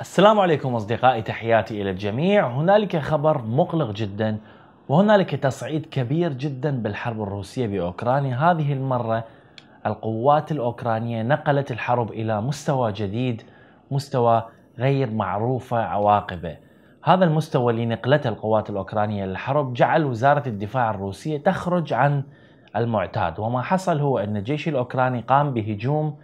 السلام عليكم اصدقائي تحياتي الى الجميع هنالك خبر مقلق جدا وهنالك تصعيد كبير جدا بالحرب الروسيه باوكرانيا هذه المره القوات الاوكرانيه نقلت الحرب الى مستوى جديد مستوى غير معروفه عواقبه هذا المستوى اللي نقلته القوات الاوكرانيه للحرب جعل وزاره الدفاع الروسيه تخرج عن المعتاد وما حصل هو ان الجيش الاوكراني قام بهجوم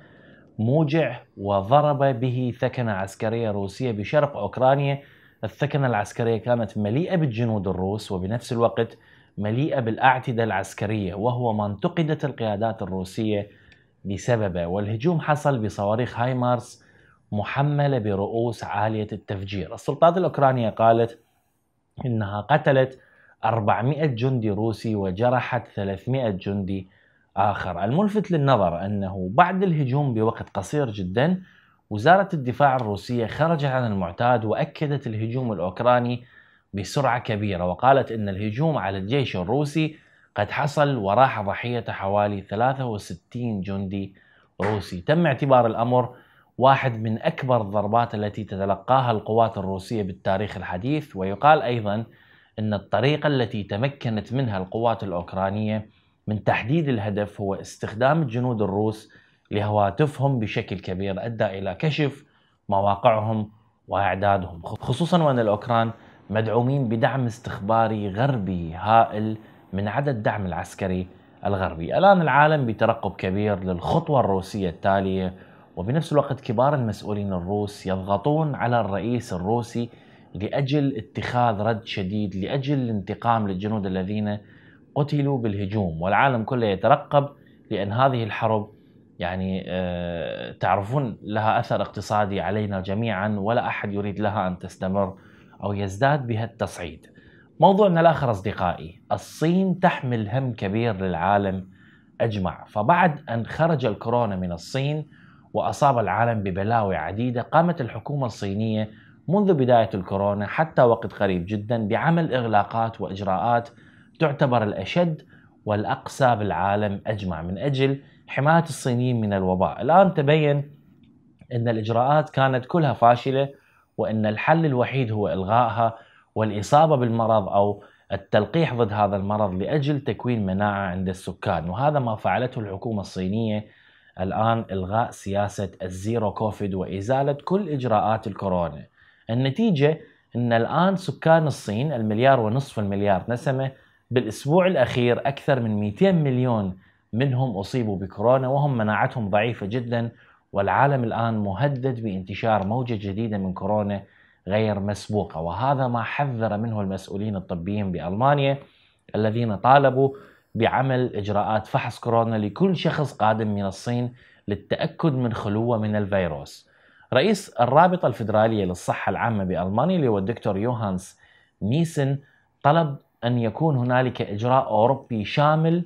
موجع وضرب به ثكنة عسكرية روسية بشرق أوكرانيا الثكنة العسكرية كانت مليئة بالجنود الروس وبنفس الوقت مليئة بالأعتدة العسكرية وهو ما انتقدت القيادات الروسية بسببه والهجوم حصل بصواريخ هايمارس محملة برؤوس عالية التفجير السلطات الأوكرانية قالت إنها قتلت 400 جندي روسي وجرحت 300 جندي آخر الملفت للنظر أنه بعد الهجوم بوقت قصير جدا وزارة الدفاع الروسية خرجت عن المعتاد وأكدت الهجوم الأوكراني بسرعة كبيرة وقالت أن الهجوم على الجيش الروسي قد حصل وراح ضحية حوالي 63 جندي روسي تم اعتبار الأمر واحد من أكبر الضربات التي تتلقاها القوات الروسية بالتاريخ الحديث ويقال أيضا أن الطريقة التي تمكنت منها القوات الأوكرانية من تحديد الهدف هو استخدام الجنود الروس لهواتفهم بشكل كبير أدى إلى كشف مواقعهم وإعدادهم خصوصا وأن الأوكران مدعومين بدعم استخباري غربي هائل من عدد الدعم العسكري الغربي الآن العالم بترقب كبير للخطوة الروسية التالية وبنفس الوقت كبار المسؤولين الروس يضغطون على الرئيس الروسي لأجل اتخاذ رد شديد لأجل الانتقام للجنود الذين قتلوا بالهجوم والعالم كله يترقب لأن هذه الحرب يعني آه، تعرفون لها أثر اقتصادي علينا جميعا ولا أحد يريد لها أن تستمر أو يزداد بها التصعيد موضوعنا الآخر أصدقائي الصين تحمل هم كبير للعالم أجمع فبعد أن خرج الكورونا من الصين وأصاب العالم ببلاوي عديدة قامت الحكومة الصينية منذ بداية الكورونا حتى وقت قريب جدا بعمل إغلاقات وإجراءات تعتبر الأشد والأقسى بالعالم أجمع من أجل حماية الصينيين من الوباء الآن تبين أن الإجراءات كانت كلها فاشلة وأن الحل الوحيد هو إلغائها والإصابة بالمرض أو التلقيح ضد هذا المرض لأجل تكوين مناعة عند السكان وهذا ما فعلته الحكومة الصينية الآن إلغاء سياسة الزيرو كوفيد وإزالة كل إجراءات الكورونا النتيجة أن الآن سكان الصين المليار ونصف المليار نسمة بالاسبوع الاخير اكثر من 200 مليون منهم اصيبوا بكورونا وهم مناعتهم ضعيفه جدا والعالم الان مهدد بانتشار موجه جديده من كورونا غير مسبوقه وهذا ما حذر منه المسؤولين الطبيين بالمانيا الذين طالبوا بعمل اجراءات فحص كورونا لكل شخص قادم من الصين للتاكد من خلوه من الفيروس. رئيس الرابطه الفدراليه للصحه العامه بالمانيا اللي هو الدكتور يوهانس نيسن طلب أن يكون هنالك إجراء أوروبي شامل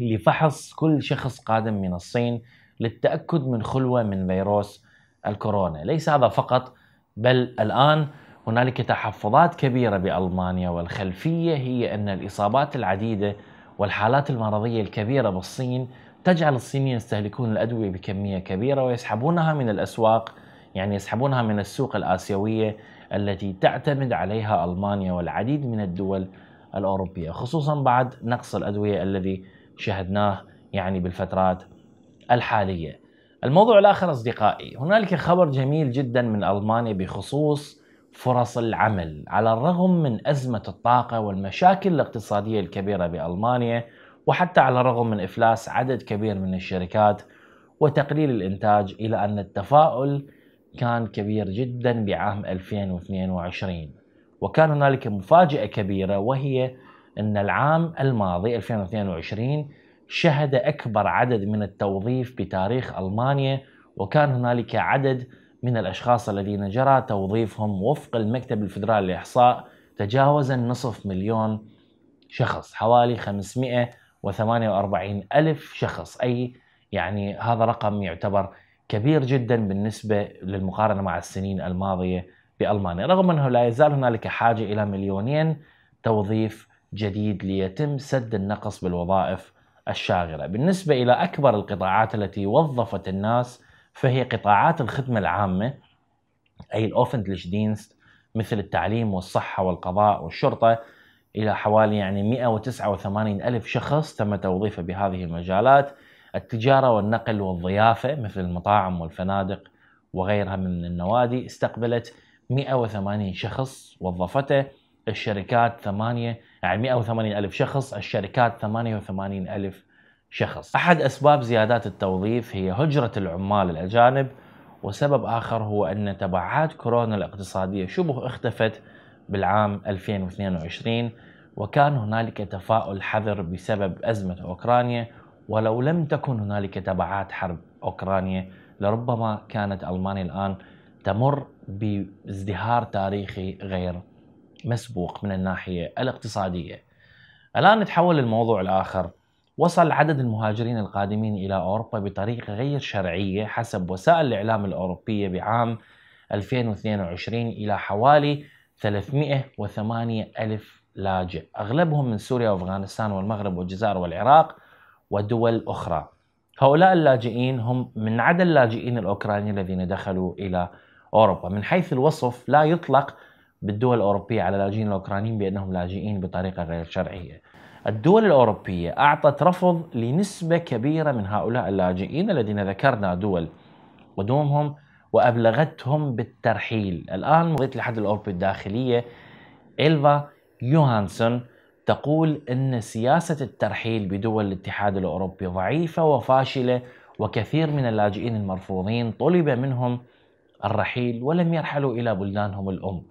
لفحص كل شخص قادم من الصين للتأكد من خلوة من فيروس الكورونا ليس هذا فقط بل الآن هنالك تحفظات كبيرة بألمانيا والخلفية هي أن الإصابات العديدة والحالات المرضية الكبيرة بالصين تجعل الصينيين يستهلكون الأدوية بكمية كبيرة ويسحبونها من الأسواق يعني يسحبونها من السوق الآسيوية التي تعتمد عليها ألمانيا والعديد من الدول الأوروبية خصوصا بعد نقص الأدوية الذي شهدناه يعني بالفترات الحالية الموضوع الآخر أصدقائي هنالك خبر جميل جدا من ألمانيا بخصوص فرص العمل على الرغم من أزمة الطاقة والمشاكل الاقتصادية الكبيرة بألمانيا وحتى على الرغم من إفلاس عدد كبير من الشركات وتقليل الإنتاج إلى أن التفاؤل كان كبير جدا بعام 2022 وكان هنالك مفاجأة كبيرة وهي أن العام الماضي 2022 شهد أكبر عدد من التوظيف بتاريخ ألمانيا وكان هنالك عدد من الأشخاص الذين جرى توظيفهم وفق المكتب الفدرالي للإحصاء تجاوز النصف مليون شخص حوالي 548 ألف شخص أي يعني هذا رقم يعتبر كبير جدا بالنسبه للمقارنه مع السنين الماضيه بالمانيا، رغم انه لا يزال هنالك حاجه الى مليونين توظيف جديد ليتم سد النقص بالوظائف الشاغره، بالنسبه الى اكبر القطاعات التي وظفت الناس فهي قطاعات الخدمه العامه اي الاوفنتليش دينست مثل التعليم والصحه والقضاء والشرطه الى حوالي يعني 189 الف شخص تم توظيفه بهذه المجالات التجارة والنقل والضيافة مثل المطاعم والفنادق وغيرها من النوادي استقبلت 180 شخص وظفته الشركات 8 يعني 180 ألف شخص الشركات 88 ألف شخص أحد أسباب زيادات التوظيف هي هجرة العمال الأجانب وسبب آخر هو أن تبعات كورونا الاقتصادية شبه اختفت بالعام 2022 وكان هنالك تفاؤل حذر بسبب أزمة أوكرانيا ولو لم تكن هنالك تبعات حرب اوكرانيا لربما كانت المانيا الان تمر بازدهار تاريخي غير مسبوق من الناحيه الاقتصاديه. الان نتحول للموضوع الاخر. وصل عدد المهاجرين القادمين الى اوروبا بطريقه غير شرعيه حسب وسائل الاعلام الاوروبيه بعام 2022 الى حوالي 308 الف لاجئ، اغلبهم من سوريا وافغانستان والمغرب والجزائر والعراق ودول أخرى هؤلاء اللاجئين هم من عدا اللاجئين الأوكرانيين الذين دخلوا إلى أوروبا من حيث الوصف لا يطلق بالدول الأوروبية على اللاجئين الأوكرانيين بأنهم لاجئين بطريقة غير شرعية الدول الأوروبية أعطت رفض لنسبة كبيرة من هؤلاء اللاجئين الذين ذكرنا دول قدومهم وأبلغتهم بالترحيل الآن مضيت لحد الأوروبي الداخلية إلفا يوهانسون تقول ان سياسه الترحيل بدول الاتحاد الاوروبي ضعيفه وفاشله وكثير من اللاجئين المرفوضين طلب منهم الرحيل ولم يرحلوا الى بلدانهم الام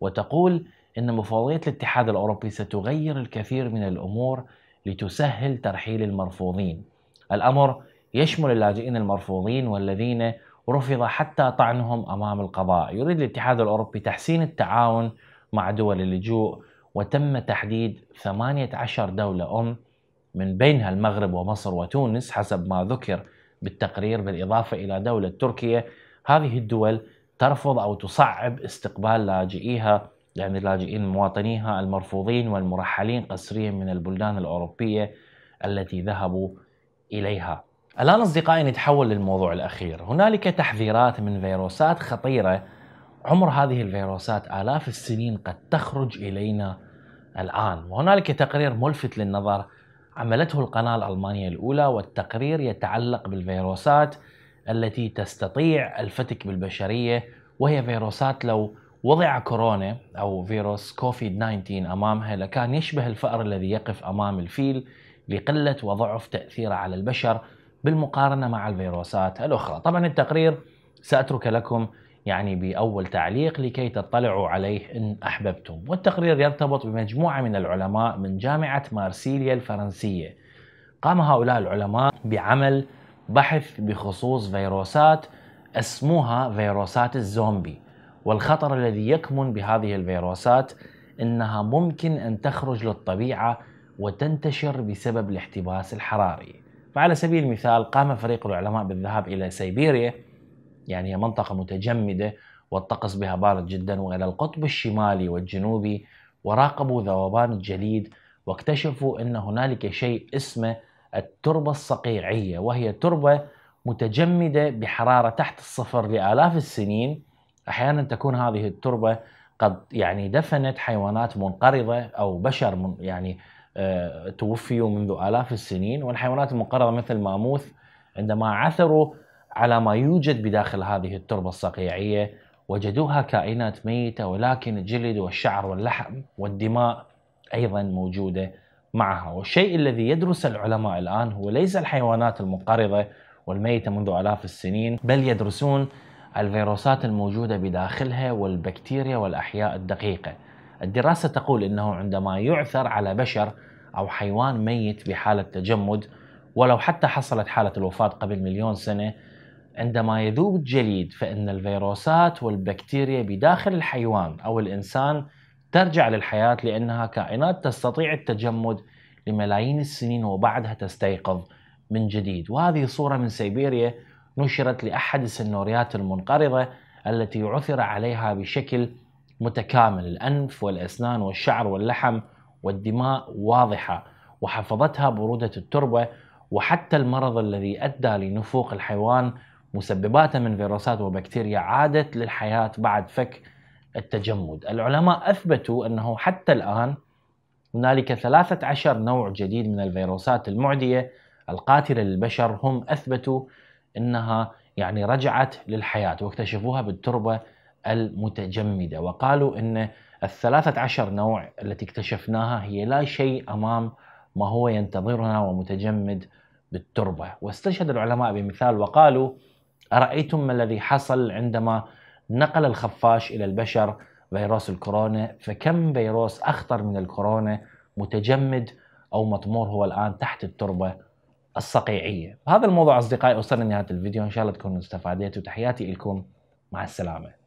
وتقول ان مفوضيه الاتحاد الاوروبي ستغير الكثير من الامور لتسهل ترحيل المرفوضين. الامر يشمل اللاجئين المرفوضين والذين رفض حتى طعنهم امام القضاء. يريد الاتحاد الاوروبي تحسين التعاون مع دول اللجوء وتم تحديد 18 دولة أم من بينها المغرب ومصر وتونس حسب ما ذكر بالتقرير بالإضافة إلى دولة تركيا هذه الدول ترفض أو تصعب استقبال لاجئيها يعني اللاجئين مواطنيها المرفوضين والمرحلين قسريا من البلدان الأوروبية التي ذهبوا إليها الآن أصدقائي نتحول للموضوع الأخير هنالك تحذيرات من فيروسات خطيرة عمر هذه الفيروسات آلاف السنين قد تخرج إلينا الآن وهنالك تقرير ملفت للنظر عملته القناة الألمانية الأولى والتقرير يتعلق بالفيروسات التي تستطيع الفتك بالبشرية وهي فيروسات لو وضع كورونا أو فيروس كوفيد 19 أمامها لكان يشبه الفأر الذي يقف أمام الفيل لقلة وضعف تأثيره على البشر بالمقارنة مع الفيروسات الأخرى طبعا التقرير سأترك لكم يعني بأول تعليق لكي تطلعوا عليه إن أحببتم والتقرير يرتبط بمجموعة من العلماء من جامعة مارسيليا الفرنسية قام هؤلاء العلماء بعمل بحث بخصوص فيروسات اسموها فيروسات الزومبي والخطر الذي يكمن بهذه الفيروسات انها ممكن ان تخرج للطبيعه وتنتشر بسبب الاحتباس الحراري. فعلى سبيل المثال قام فريق العلماء بالذهاب الى سيبيريا يعني هي منطقة متجمدة والطقس بها بارد جدا وإلى القطب الشمالي والجنوبي وراقبوا ذوبان الجليد واكتشفوا أن هنالك شيء اسمه التربة الصقيعية وهي تربة متجمدة بحرارة تحت الصفر لآلاف السنين أحيانا تكون هذه التربة قد يعني دفنت حيوانات منقرضة أو بشر من يعني آه، توفيوا منذ آلاف السنين والحيوانات المنقرضة مثل ماموث عندما عثروا على ما يوجد بداخل هذه التربة الصقيعية وجدوها كائنات ميتة ولكن الجلد والشعر واللحم والدماء أيضا موجودة معها والشيء الذي يدرس العلماء الآن هو ليس الحيوانات المنقرضة والميتة منذ آلاف السنين بل يدرسون الفيروسات الموجودة بداخلها والبكتيريا والأحياء الدقيقة الدراسة تقول أنه عندما يعثر على بشر أو حيوان ميت بحالة تجمد ولو حتى حصلت حالة الوفاة قبل مليون سنة عندما يذوب الجليد فإن الفيروسات والبكتيريا بداخل الحيوان أو الإنسان ترجع للحياة لأنها كائنات تستطيع التجمد لملايين السنين وبعدها تستيقظ من جديد وهذه صورة من سيبيريا نشرت لأحد السنوريات المنقرضة التي عثر عليها بشكل متكامل الأنف والأسنان والشعر واللحم والدماء واضحة وحفظتها برودة التربة وحتى المرض الذي أدى لنفوق الحيوان مسبباتها من فيروسات وبكتيريا عادت للحياة بعد فك التجمد العلماء أثبتوا أنه حتى الآن هنالك 13 نوع جديد من الفيروسات المعدية القاتلة للبشر هم أثبتوا أنها يعني رجعت للحياة واكتشفوها بالتربة المتجمدة وقالوا أن الثلاثة عشر نوع التي اكتشفناها هي لا شيء أمام ما هو ينتظرنا ومتجمد بالتربة واستشهد العلماء بمثال وقالوا أرأيتم ما الذي حصل عندما نقل الخفاش إلى البشر فيروس الكورونا فكم فيروس أخطر من الكورونا متجمد أو مطمور هو الآن تحت التربة الصقيعية هذا الموضوع أصدقائي وصلنا لنهاية الفيديو إن شاء الله تكونوا استفاديتوا تحياتي لكم مع السلامة